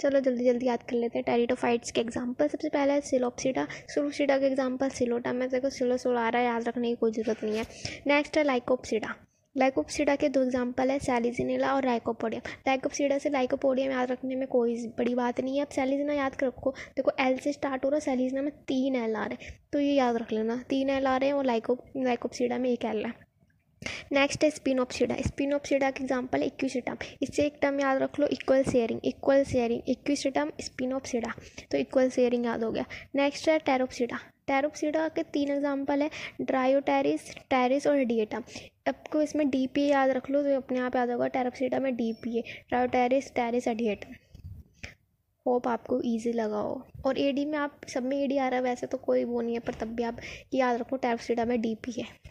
चलो जल्दी जल्दी याद कर लेते हैं टेरिटोफाइट्स के एग्जाम्पल सबसे पहला है सिलोपसीडा सुलोसीडा के एग्जाम्पल सिलोटा में देखो सिलो सोलारा याद रखने की कोई ज़रूरत नहीं है नेक्स्ट है लाइकोपसीडा लाइकोपसीडा के दो एग्जाम्पल है सैलिजिनेला और लाइकोपोडियम लाइकोपसीडा से लाइकोपोडियम याद रखने में कोई बड़ी बात नहीं है अब सैलिजिना याद रखो देखो एल से स्टार्ट हो रहा है सैलिजिना में तीन एल आ रहे हैं तो ये याद रख लेना तीन एल आ रहे हैं और लाइको लाइकोपसीडा में एक एल है नेक्स्ट है स्पिन ऑप्सीडा स्पिन ऑप्सीडा का एग्जाम्पल इक्विसिटम इससे एक टर्म याद रख लो equal sharing equal sharing equisetum sphenopsida तो इक्वल शेयरिंग याद हो गया नेक्स्ट है टेरोप्सीडा टेरोप्सीडा के तीन एग्जाम्पल है ड्रायोटेरिस टेरिस और डिएटम आपको इसमें डी पी याद रख लो तो अपने आप याद होगा टेरोप्सीडा में D P A dryopteris pteris और डिएटम होप आपको ईजी लगा हो और ए डी में आप सब में ए डी आ रहा है वैसे तो कोई वो नहीं है पर तब भी आप याद रखो टेरोप्सीडा में डी पी है